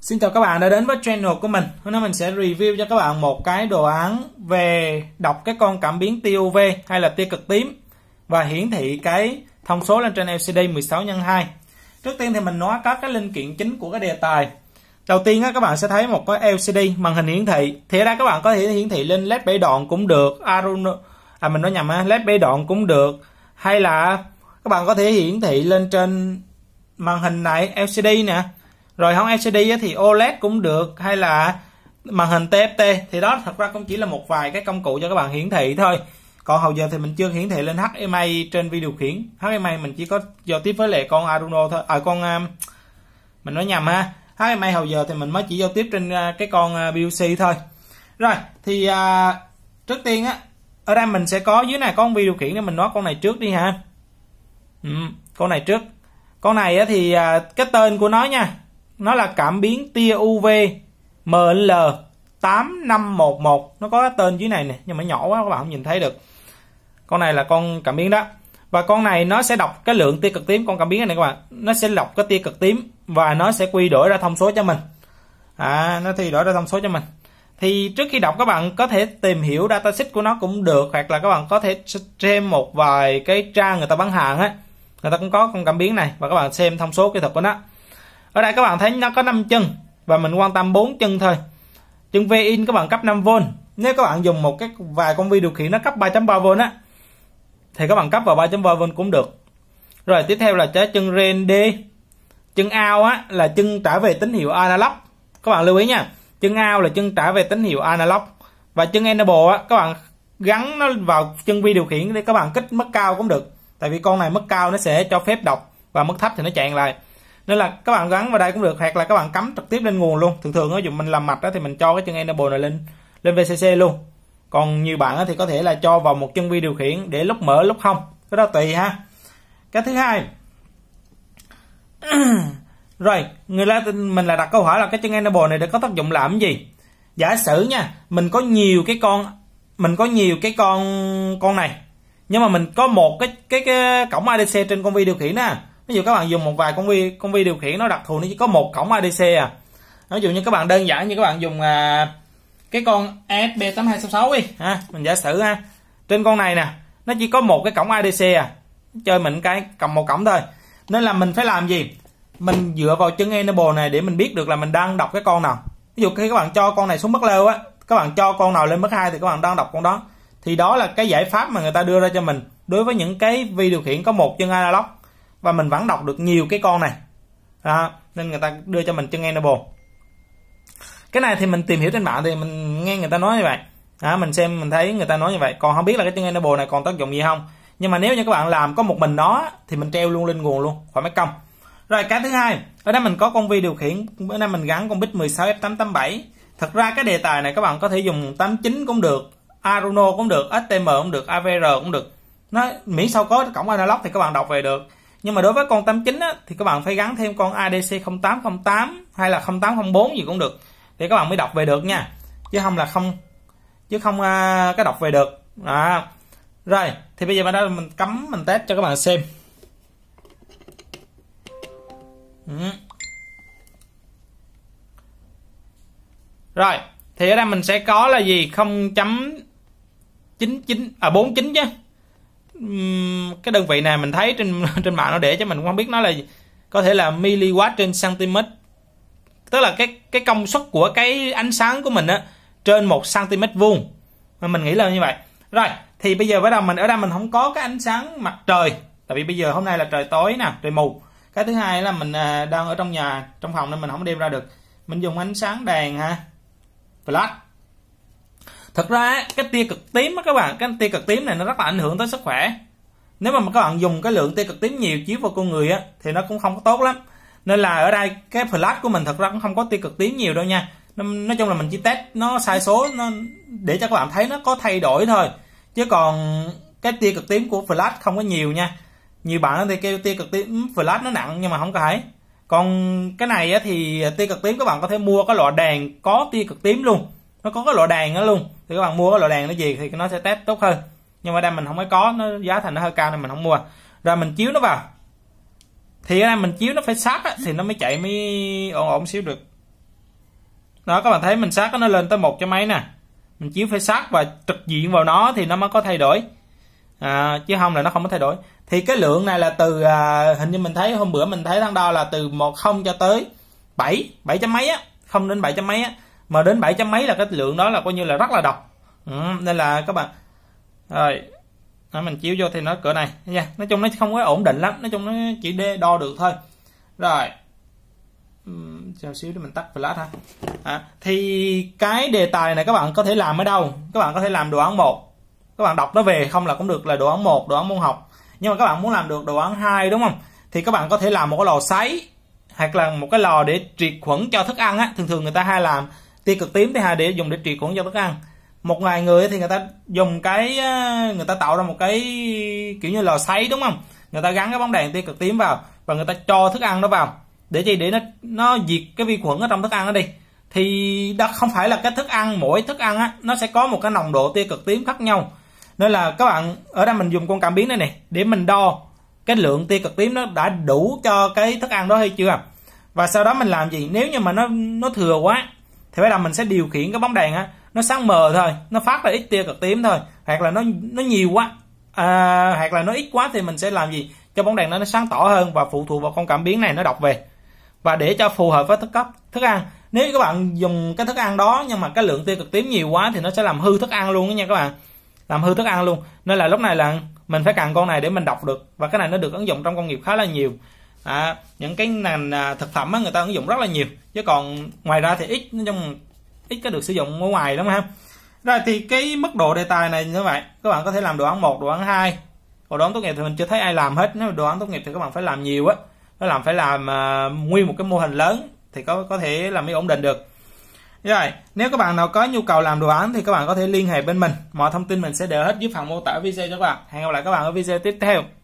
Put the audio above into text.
Xin chào các bạn đã đến với channel của mình. Hôm nay mình sẽ review cho các bạn một cái đồ án về đọc cái con cảm biến tuv hay là tia cực tím và hiển thị cái thông số lên trên LCD 16 x 2. Trước tiên thì mình nói các cái linh kiện chính của cái đề tài. Đầu tiên các bạn sẽ thấy một cái LCD màn hình hiển thị. Thì ở đây các bạn có thể hiển thị lên LED 7 đoạn cũng được, Arduino à mình nói nhầm ha, LED 7 đoạn cũng được hay là các bạn có thể hiển thị lên trên màn hình này LCD nè rồi không LCD thì OLED cũng được hay là màn hình TFT thì đó thật ra cũng chỉ là một vài cái công cụ cho các bạn hiển thị thôi còn hầu giờ thì mình chưa hiển thị lên HDMI trên vi điều khiển HDMI mình chỉ có giao tiếp với lại con Arduino thôi à con um, mình nói nhầm ha HDMI hầu giờ thì mình mới chỉ giao tiếp trên uh, cái con uh, PUC thôi rồi thì à, trước tiên á ở đây mình sẽ có dưới này có con vi điều khiển để mình nói con này trước đi ha ừ, con này trước con này á, thì à, cái tên của nó nha nó là cảm biến tia UV ML 8511 nó có cái tên dưới này nè nhưng mà nhỏ quá các bạn không nhìn thấy được con này là con cảm biến đó và con này nó sẽ đọc cái lượng tia cực tím con cảm biến này các bạn nó sẽ đọc cái tia cực tím và nó sẽ quy đổi ra thông số cho mình à nó thì đổi ra thông số cho mình thì trước khi đọc các bạn có thể tìm hiểu dataset của nó cũng được hoặc là các bạn có thể xem một vài cái trang người ta bán hàng á người ta cũng có con cảm biến này và các bạn xem thông số kỹ thuật của nó ở đây các bạn thấy nó có 5 chân và mình quan tâm 4 chân thôi chân V in các bạn cấp 5V nếu các bạn dùng một cái vài con vi điều khiển nó cấp 3.3V á thì các bạn cấp vào 3.3V cũng được rồi tiếp theo là trái chân Ren D chân ao á là chân trả về tín hiệu analog các bạn lưu ý nha chân ao là chân trả về tín hiệu analog và chân enable á các bạn gắn nó vào chân vi điều khiển để các bạn kích mức cao cũng được tại vì con này mức cao nó sẽ cho phép đọc và mức thấp thì nó chạy lại nên là các bạn gắn vào đây cũng được hoặc là các bạn cắm trực tiếp lên nguồn luôn thường thường á dụ mình làm mạch đó thì mình cho cái chân enable này lên lên VCC luôn còn nhiều bạn thì có thể là cho vào một chân vi điều khiển để lúc mở lúc không cái đó tùy ha cái thứ hai rồi người ta mình là đặt câu hỏi là cái chân enable này để có tác dụng làm gì giả sử nha mình có nhiều cái con mình có nhiều cái con con này nhưng mà mình có một cái cái, cái cổng ADC trên con vi điều khiển nè ví dụ các bạn dùng một vài con vi con vi điều khiển nó đặc thù nó chỉ có một cổng ADC à nói dụ như các bạn đơn giản như các bạn dùng à, cái con ASP 8266 đi ha à, mình giả sử ha trên con này nè nó chỉ có một cái cổng ADC à chơi mình cái cầm một cổng thôi nên là mình phải làm gì mình dựa vào chân enable này để mình biết được là mình đang đọc cái con nào ví dụ khi các bạn cho con này xuống mức leo á các bạn cho con nào lên mức hai thì các bạn đang đọc con đó thì đó là cái giải pháp mà người ta đưa ra cho mình đối với những cái vi điều khiển có một chân analog và mình vẫn đọc được nhiều cái con này đó nên người ta đưa cho mình chân enable cái này thì mình tìm hiểu trên mạng thì mình nghe người ta nói như vậy đó, mình xem mình thấy người ta nói như vậy còn không biết là cái chân enable này còn tác dụng gì không nhưng mà nếu như các bạn làm có một mình nó thì mình treo luôn lên nguồn luôn khỏi mất công rồi cái thứ hai ở đây mình có con vi điều khiển bữa nay mình gắn con bit 16 f 887 thật ra cái đề tài này các bạn có thể dùng 89 cũng được Arduino cũng được stm cũng được AVR cũng được nó miễn sao có cổng analog thì các bạn đọc về được nhưng mà đối với con 89 á, thì các bạn phải gắn thêm con ADC 0808 hay là 0804 gì cũng được thì các bạn mới đọc về được nha chứ không là không chứ không à, cái đọc về được à. rồi thì bây giờ mình đã mình cấm mình test cho các bạn xem ừ. rồi thì ở đây mình sẽ có là gì 0.99 à 49 chứ cái đơn vị này mình thấy trên trên mạng nó để cho mình cũng không biết nó là gì. có thể là milliwatt trên cm tức là cái cái công suất của cái ánh sáng của mình á trên một cm vuông mà mình nghĩ là như vậy rồi thì bây giờ bắt đầu mình ở đây mình không có cái ánh sáng mặt trời tại vì bây giờ hôm nay là trời tối nè trời mù cái thứ hai là mình à, đang ở trong nhà trong phòng nên mình không đem ra được mình dùng ánh sáng đèn ha flash thật ra cái tia cực tím á các bạn cái tia cực tím này nó rất là ảnh hưởng tới sức khỏe nếu mà các bạn dùng cái lượng tia cực tím nhiều chiếu vào con người á thì nó cũng không có tốt lắm nên là ở đây cái flash của mình thật ra cũng không có tia cực tím nhiều đâu nha nói chung là mình chỉ test nó sai số nó để cho các bạn thấy nó có thay đổi thôi chứ còn cái tia cực tím của flash không có nhiều nha nhiều bạn thì kêu tia cực tím flash nó nặng nhưng mà không có phải còn cái này thì tia cực tím các bạn có thể mua cái loại đèn có tia cực tím luôn nó có cái loại đèn đó luôn thì các bạn mua cái loại đèn nó gì thì nó sẽ test tốt hơn nhưng mà đây mình không có có nó giá thành nó hơi cao nên mình không mua rồi mình chiếu nó vào thì đây mình chiếu nó phải sát á, thì nó mới chạy mới ổn ổn xíu được đó các bạn thấy mình sát nó lên tới một cho mấy nè mình chiếu phải sát và trực diện vào nó thì nó mới có thay đổi à, chứ không là nó không có thay đổi thì cái lượng này là từ à, hình như mình thấy hôm bữa mình thấy thằng đo là từ một không cho tới bảy bảy trăm mấy á không đến bảy trăm mấy á mà đến 7 chấm mấy là cái lượng đó là coi như là rất là độc ừ, nên là các bạn rồi đó, mình chiếu vô thì nó cỡ này nha nói chung nó không có ổn định lắm nói chung nó chỉ đê đo được thôi rồi chờ xíu để mình tắt flash ha à, thì cái đề tài này các bạn có thể làm ở đâu các bạn có thể làm đồ án một các bạn đọc nó về không là cũng được là đồ án một đồ án môn học nhưng mà các bạn muốn làm được đồ án hai đúng không thì các bạn có thể làm một cái lò sấy hoặc là một cái lò để triệt khuẩn cho thức ăn á thường thường người ta hay làm tia cực tím thứ hai để dùng để trị khuẩn cho thức ăn một ngày người thì người ta dùng cái ờ, người ta tạo ra một cái kiểu như lò sấy đúng không người ta gắn cái bóng đèn tia cực tím vào và người ta cho thức ăn nó vào để gì để nó nó diệt cái vi khuẩn ở trong thức ăn đó đi thì đó không phải là cái thức ăn mỗi thức ăn á nó sẽ có một cái nồng độ tia cực tím khác nhau nên là các bạn ở đây mình dùng con cảm biến đây này để mình đo cái lượng tia cực tím nó đã đủ cho cái thức ăn đó hay chưa và sau đó mình làm gì nếu như mà nó nó thừa quá thì bắt đầu mình sẽ điều khiển cái bóng đèn á nó sáng mờ thôi nó phát ra ít tia cực tím thôi hoặc là nó nó nhiều quá à, hoặc là nó ít quá thì mình sẽ làm gì cho bóng đèn nó nó sáng tỏ hơn và phụ thuộc vào con cảm biến này nó đọc về và để cho phù hợp với thức cấp thức ăn nếu các bạn dùng cái thức ăn đó nhưng mà cái lượng tia cực tím nhiều quá thì nó sẽ làm hư thức ăn luôn đó nha các bạn làm hư thức ăn luôn nên là lúc này là mình phải cần con này để mình đọc được và cái này nó được ứng dụng trong công nghiệp khá là nhiều à, những cái nền à, thực phẩm á, người ta ứng dụng rất là nhiều chứ còn ngoài ra thì ít trong ít có được sử dụng ở ngoài lắm ha rồi thì cái mức độ đề tài này như vậy các bạn có thể làm đồ án một đồ án hai đồ án tốt nghiệp thì mình chưa thấy ai làm hết nếu đồ án tốt nghiệp thì các bạn phải làm nhiều á nó làm phải làm uh, nguyên một cái mô hình lớn thì có có thể làm mới ổn định được rồi nếu các bạn nào có nhu cầu làm đồ án thì các bạn có thể liên hệ bên mình mọi thông tin mình sẽ để hết dưới phần mô tả video cho các bạn hẹn gặp lại các bạn ở video tiếp theo